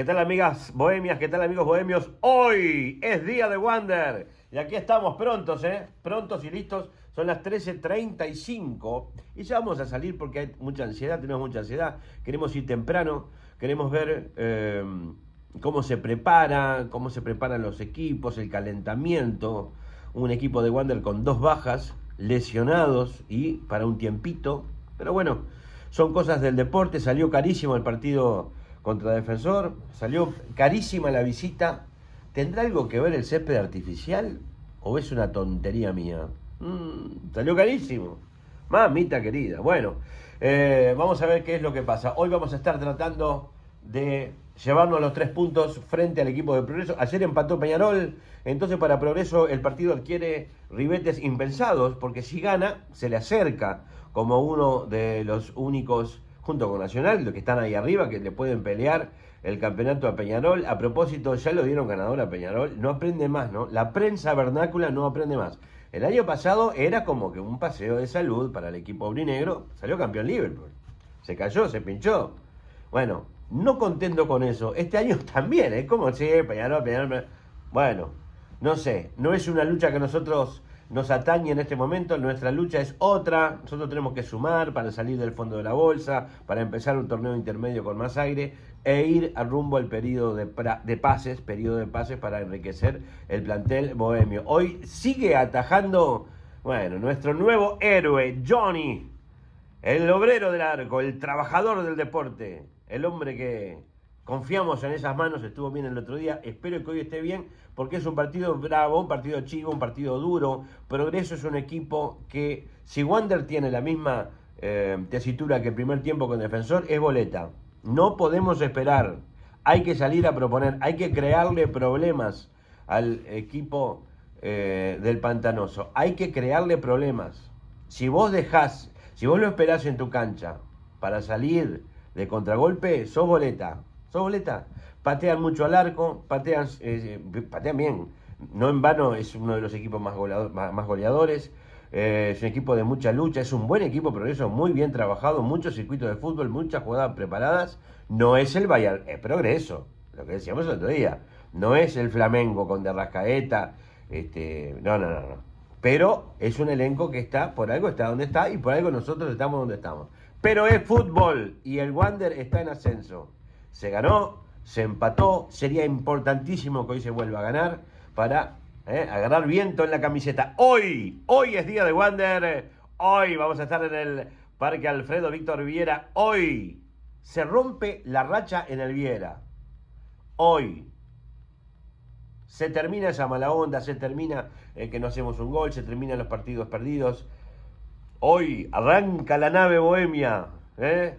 ¿Qué tal amigas bohemias? ¿Qué tal amigos bohemios? Hoy es día de Wander. Y aquí estamos prontos, ¿eh? Prontos y listos. Son las 13.35 y ya vamos a salir porque hay mucha ansiedad, tenemos mucha ansiedad. Queremos ir temprano, queremos ver eh, cómo se prepara, cómo se preparan los equipos, el calentamiento. Un equipo de Wander con dos bajas, lesionados y para un tiempito. Pero bueno, son cosas del deporte. Salió carísimo el partido contra Defensor, salió carísima la visita. ¿Tendrá algo que ver el césped artificial? ¿O es una tontería mía? Mm, salió carísimo. Mamita querida. Bueno, eh, vamos a ver qué es lo que pasa. Hoy vamos a estar tratando de llevarnos los tres puntos frente al equipo de Progreso. Ayer empató Peñarol, entonces para Progreso el partido adquiere ribetes impensados, porque si gana, se le acerca como uno de los únicos junto con Nacional, los que están ahí arriba, que le pueden pelear el campeonato a Peñarol. A propósito, ya lo dieron ganador a Peñarol, no aprende más, ¿no? La prensa vernácula no aprende más. El año pasado era como que un paseo de salud para el equipo aurinegro, salió campeón Liverpool. Se cayó, se pinchó. Bueno, no contento con eso, este año también, ¿eh? como si Peñarol, Peñarol, Peñarol. Bueno, no sé, no es una lucha que nosotros nos atañe en este momento, nuestra lucha es otra, nosotros tenemos que sumar para salir del fondo de la bolsa, para empezar un torneo intermedio con más aire e ir a rumbo al periodo de, pases, periodo de pases para enriquecer el plantel bohemio. Hoy sigue atajando, bueno, nuestro nuevo héroe, Johnny, el obrero del arco, el trabajador del deporte, el hombre que Confiamos en esas manos, estuvo bien el otro día, espero que hoy esté bien, porque es un partido bravo, un partido chivo, un partido duro. Progreso es un equipo que, si Wander tiene la misma eh, tesitura que el primer tiempo con defensor, es boleta. No podemos esperar, hay que salir a proponer, hay que crearle problemas al equipo eh, del pantanoso, hay que crearle problemas. Si vos dejás, si vos lo esperás en tu cancha para salir de contragolpe, sos boleta son Patean mucho al arco, patean, eh, eh, patean bien. No en vano es uno de los equipos más, goleadores. Eh, es un equipo de mucha lucha, es un buen equipo, progreso, muy bien trabajado, muchos circuitos de fútbol, muchas jugadas preparadas. No es el Bayern, es progreso, lo que decíamos el otro día. No es el Flamengo con Derrascaeta, este, no, no, no, no. Pero es un elenco que está, por algo está donde está y por algo nosotros estamos donde estamos. Pero es fútbol y el Wander está en ascenso se ganó, se empató, sería importantísimo que hoy se vuelva a ganar para eh, agarrar viento en la camiseta. Hoy, hoy es día de Wander, hoy vamos a estar en el Parque Alfredo Víctor Viera, hoy se rompe la racha en el Viera, hoy. Se termina esa mala onda, se termina eh, que no hacemos un gol, se terminan los partidos perdidos. Hoy arranca la nave bohemia. Eh,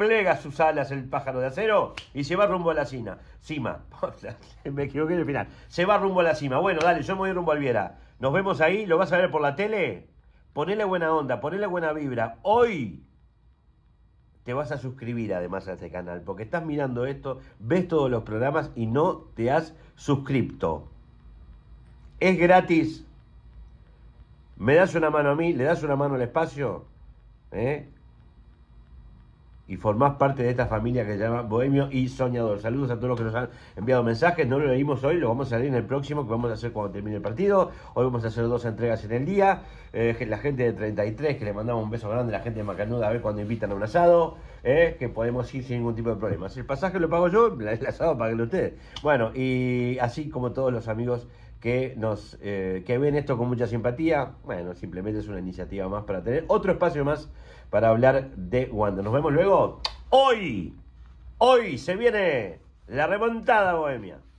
plega sus alas el pájaro de acero y se va rumbo a la cima. Cima. Me equivoqué en el final. Se va rumbo a la cima. Bueno, dale, yo me voy rumbo al Viera. Nos vemos ahí, lo vas a ver por la tele. Ponele buena onda, ponele buena vibra. Hoy te vas a suscribir además a este canal, porque estás mirando esto, ves todos los programas y no te has suscrito. Es gratis. Me das una mano a mí, le das una mano al espacio. ¿Eh? y formás parte de esta familia que se llama Bohemio y Soñador. Saludos a todos los que nos han enviado mensajes. No lo leímos hoy, lo vamos a leer en el próximo que vamos a hacer cuando termine el partido. Hoy vamos a hacer dos entregas en el día. Eh, la gente de 33, que le mandamos un beso grande, la gente de Macanuda, a ver cuando invitan a un asado, eh, que podemos ir sin ningún tipo de problemas. El pasaje lo pago yo, el asado lo ustedes. Bueno, y así como todos los amigos que nos eh, que ven esto con mucha simpatía. Bueno, simplemente es una iniciativa más para tener otro espacio más para hablar de Wanda Nos vemos luego. Hoy, hoy se viene la remontada bohemia.